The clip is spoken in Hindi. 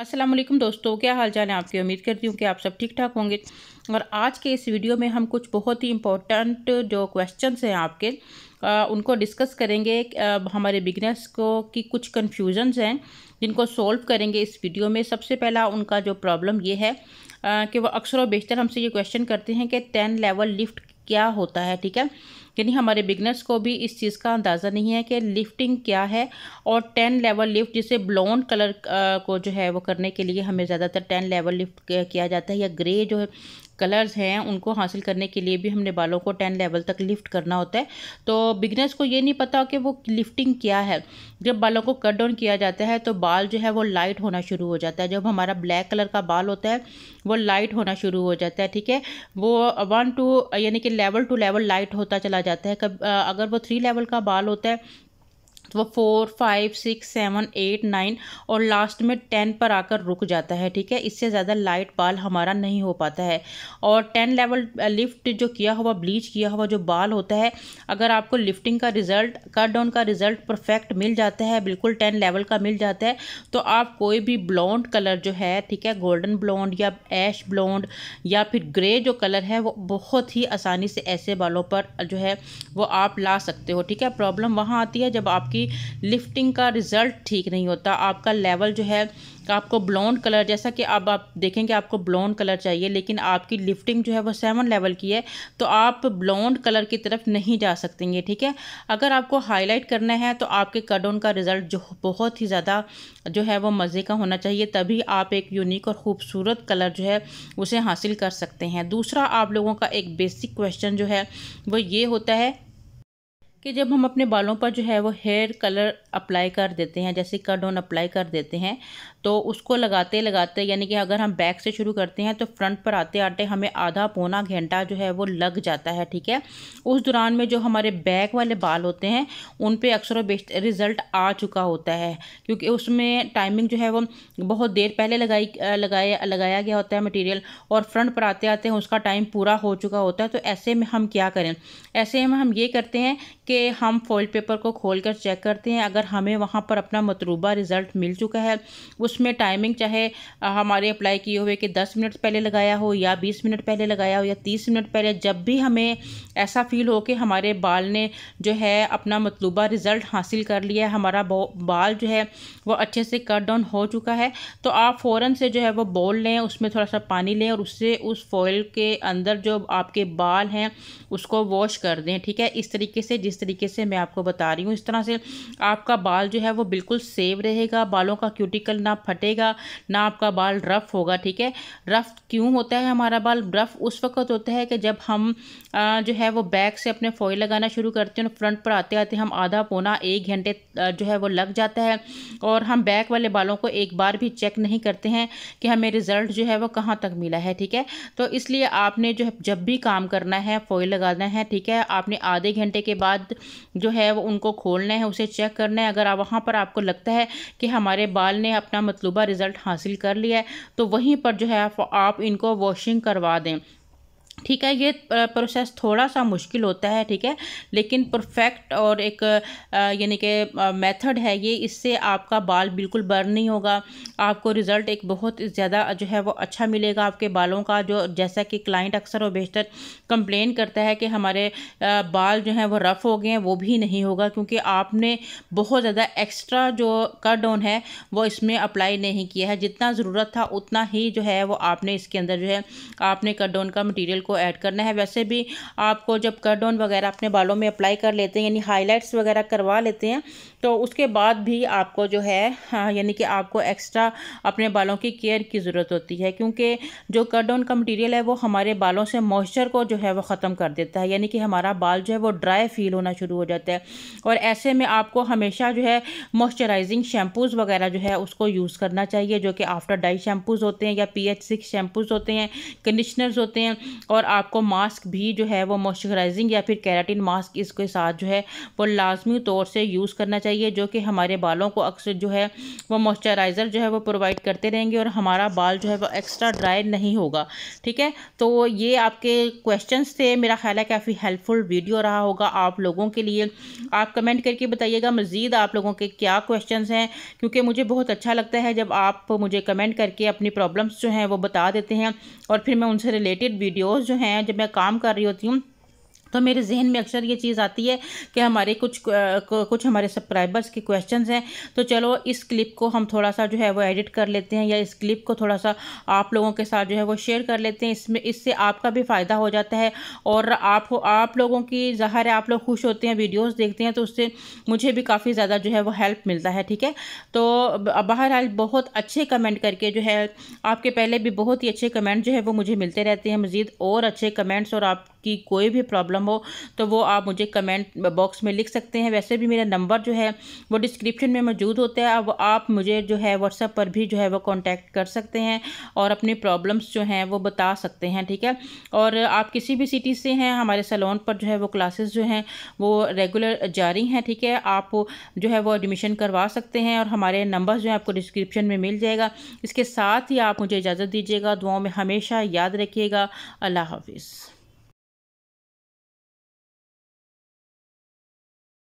अस्सलाम वालेकुम दोस्तों क्या हाल चाल है आपकी उम्मीद करती हूँ कि आप सब ठीक ठाक होंगे और आज के इस वीडियो में हम कुछ बहुत ही इम्पोर्टेंट जो क्वेश्चन हैं आपके आ, उनको डिस्कस करेंगे आ, हमारे बिगनर्स को कि कुछ कन्फ्यूजन्स हैं जिनको सॉल्व करेंगे इस वीडियो में सबसे पहला उनका जो प्रॉब्लम ये है आ, कि वो अक्सर और बेशतर हमसे ये क्वेश्चन करते हैं कि टेन लेवल लिफ्ट क्या होता है ठीक है यानी हमारे बिगनर्स को भी इस चीज़ का अंदाज़ा नहीं है कि लिफ्टिंग क्या है और टेन लेवल लिफ्ट जिसे ब्लॉन्ड कलर को जो है वो करने के लिए हमें ज़्यादातर टेन लेवल लिफ्ट किया जाता है या ग्रे जो है कलर्स हैं उनको हासिल करने के लिए भी हमने बालों को टेन लेवल तक लिफ्ट करना होता है तो बिगनर्स को ये नहीं पता कि वो लिफ्टिंग क्या है जब बालों को कट डाउन किया जाता है तो बाल जो है वो लाइट होना शुरू हो जाता है जब हमारा ब्लैक कलर का बाल होता है वो लाइट होना शुरू हो जाता है ठीक है वो वन टू यानी कि लेवल टू लेवल लाइट होता चला जाता है कब अगर वो थ्री लेवल का बाल होता है तो वो four five six seven eight nine और लास्ट में टेन पर आकर रुक जाता है ठीक है इससे ज़्यादा लाइट बाल हमारा नहीं हो पाता है और टेन लेवल लिफ्ट जो किया हुआ ब्लीच किया हुआ जो बाल होता है अगर आपको लिफ्टिंग का रिज़ल्ट कट डाउन का रिज़ल्ट परफेक्ट मिल जाता है बिल्कुल टेन लेवल का मिल जाता है तो आप कोई भी ब्लॉन्ड कलर जो है ठीक है गोल्डन ब्लॉन्ड या एश ब्लॉन्ड या फिर ग्रे जो कलर है वो बहुत ही आसानी से ऐसे बालों पर जो है वो आप ला सकते हो ठीक है प्रॉब्लम वहाँ आती है जब आपकी आपकी लिफ्टिंग का रिज़ल्ट ठीक नहीं होता आपका लेवल जो है आपको ब्लॉन्ड कलर जैसा कि अब आप देखेंगे आपको ब्लॉन्ड कलर चाहिए लेकिन आपकी लिफ्टिंग जो है वो सेवन लेवल की है तो आप ब्लॉन्ड कलर की तरफ नहीं जा हैं ठीक है अगर आपको हाईलाइट करना है तो आपके कडोन का रिज़ल्ट जो बहुत ही ज़्यादा जो है वो मज़े का होना चाहिए तभी आप एक यूनिक और ख़ूबसूरत कलर जो है उसे हासिल कर सकते हैं दूसरा आप लोगों का एक बेसिक क्वेश्चन जो है वो ये होता है कि जब हम अपने बालों पर जो है वो हेयर कलर अप्लाई कर देते हैं जैसे कट ऑन अप्लाई कर देते हैं तो उसको लगाते लगाते यानी कि अगर हम बैक से शुरू करते हैं तो फ्रंट पर आते आते हमें आधा पौना घंटा जो है वो लग जाता है ठीक है उस दौरान में जो हमारे बैक वाले बाल होते हैं उन पर अक्सर बेस्ट रिज़ल्ट आ चुका होता है क्योंकि उसमें टाइमिंग जो है वो बहुत देर पहले लगाई लगाया लगाया गया होता है मटीरियल और फ्रंट पर आते आते उसका टाइम पूरा हो चुका होता है तो ऐसे में हम क्या करें ऐसे में हम ये करते हैं कि हम फॉइल पेपर को खोल कर चेक करते हैं अगर हमें वहाँ पर अपना मतलूबा रिज़ल्ट मिल चुका है उसमें टाइमिंग चाहे हमारे अप्लाई किए हुए कि दस मिनट पहले लगाया हो या बीस मिनट पहले लगाया हो या तीस मिनट पहले जब भी हमें ऐसा फील हो कि हमारे बाल ने जो है अपना मतलूबा रिज़ल्ट हासिल कर लिया हमारा बाल जो है वो अच्छे से कट डाउन हो चुका है तो आप फ़ौर से जो है वो बोल लें उसमें थोड़ा सा पानी लें और उससे उस फॉयल के अंदर जो आपके बाल हैं उसको वॉश कर दें ठीक है इस तरीके से जिस तरीके से मैं आपको बता रही हूँ इस तरह से आपका बाल जो है वो बिल्कुल सेव रहेगा बालों का क्यूटिकल ना फटेगा ना आपका बाल रफ़ होगा ठीक है रफ़ क्यों होता है हमारा बाल रफ़ उस वक्त होता है कि जब हम जो है वो बैक से अपने फॉइल लगाना शुरू करते हैं फ्रंट पर आते आते हम आधा पौना एक घंटे जो है वो लग जाता है और हम बैक वाले बालों को एक बार भी चेक नहीं करते हैं कि हमें रिज़ल्ट जो है वो कहाँ तक मिला है ठीक है तो इसलिए आपने जो है जब भी काम करना है फॉइल लगाना है ठीक है आपने आधे घंटे के बाद जो है वो उनको खोलना है उसे चेक करना है अगर आप वहाँ पर आपको लगता है कि हमारे बाल ने अपना मतलूबा रिज़ल्ट हासिल कर लिया है तो वहीं पर जो है आप इनको वॉशिंग करवा दें ठीक है ये प्रोसेस थोड़ा सा मुश्किल होता है ठीक है लेकिन परफेक्ट और एक यानी कि मेथड है ये इससे आपका बाल बिल्कुल बर्न नहीं होगा आपको रिज़ल्ट एक बहुत ज़्यादा जो है वो अच्छा मिलेगा आपके बालों का जो जैसा कि क्लाइंट अक्सर और बेशतर कंप्लेन करता है कि हमारे बाल जो हैं वो रफ़ हो गए हैं वो भी नहीं होगा क्योंकि आपने बहुत ज़्यादा एक्स्ट्रा जो कट डाउन है वो इसमें अप्लाई नहीं किया है जितना ज़रूरत था उतना ही जो है वो आपने इसके अंदर जो है आपने कट डाउन का मटीरियल को ऐड करना है वैसे भी आपको जब कट डाउन वगैरह अपने बालों में अप्लाई कर लेते हैं यानी हाईलाइट्स वगैरह करवा लेते हैं तो उसके बाद भी आपको जो है हाँ, यानी कि आपको एक्स्ट्रा अपने बालों की केयर की ज़रूरत होती है क्योंकि जो कट डाउन का मटीरियल है वो हमारे बालों से मॉइस्चर को जो है वो ख़त्म कर देता है यानी कि हमारा बाल जो है वो ड्राई फील होना शुरू हो जाता है और ऐसे में आपको हमेशा जो है मॉइस्चराइजिंग शैम्पूज़ वगैरह जो है उसको यूज़ करना चाहिए जो कि आफ्टर डाई शैम्पूज़ होते हैं या पी एच सिक्स शैम्पूज़ होते हैं कंडीशनर्स होते हैं और और आपको मास्क भी जो है वो मॉइस्चराइजिंग या फिर कैराटिन मास्क इसके साथ जो है वो लाजमी तौर से यूज़ करना चाहिए जो कि हमारे बालों को अक्सर जो है वो मॉइस्चराइज़र जो है वो प्रोवाइड करते रहेंगे और हमारा बाल जो है वो एक्स्ट्रा ड्राई नहीं होगा ठीक है तो ये आपके क्वेश्चन थे मेरा ख्याल है काफ़ी हेल्पफुल वीडियो रहा होगा आप लोगों के लिए आप कमेंट करके बताइएगा मज़ीद आप लोगों के क्या क्वेश्चन हैं क्योंकि मुझे बहुत अच्छा लगता है जब आप मुझे कमेंट करके अपनी प्रॉब्लम्स जो हैं वो बता देते हैं और फिर मैं उनसे रिलेटेड वीडियोज़ जो हैं जब मैं काम कर रही होती हूँ तो मेरे जहन में अक्सर ये चीज़ आती है कि हमारे कुछ कुछ हमारे सब्सक्राइबर्स के क्वेश्चंस हैं तो चलो इस क्लिप को हम थोड़ा सा जो है वो एडिट कर लेते हैं या इस क्लिप को थोड़ा सा आप लोगों के साथ जो है वो शेयर कर लेते हैं इसमें इससे आपका भी फ़ायदा हो जाता है और आप आप लोगों की ज़ाहिर है आप लोग खुश होते हैं वीडियोज़ देखते हैं तो उससे मुझे भी काफ़ी ज़्यादा जो है वो हेल्प मिलता है ठीक है तो बहरहाल बहुत अच्छे कमेंट करके जो है आपके पहले भी बहुत ही अच्छे कमेंट जो है वो मुझे मिलते रहते हैं मज़ीद और अच्छे कमेंट्स और आप आपकी कोई भी प्रॉब्लम हो तो वो आप मुझे कमेंट बॉक्स में लिख सकते हैं वैसे भी मेरा नंबर जो है वो डिस्क्रिप्शन में मौजूद होता है अब आप मुझे जो है व्हाट्सएप पर भी जो है वो कॉन्टैक्ट कर सकते हैं और अपनी प्रॉब्लम्स जो हैं वो बता सकते हैं ठीक है और आप किसी भी सिटी से हैं हमारे सलोन पर जो है वो क्लासेस जो हैं वो रेगुलर जारी हैं ठीक है आप जो है वो एडमिशन करवा सकते हैं और हमारे नंबर जो है आपको डिस्क्रिप्शन में मिल जाएगा इसके साथ ही आप मुझे इजाज़त दीजिएगा दुआओं में हमेशा याद रखिएगा अल्लाह हाफिज़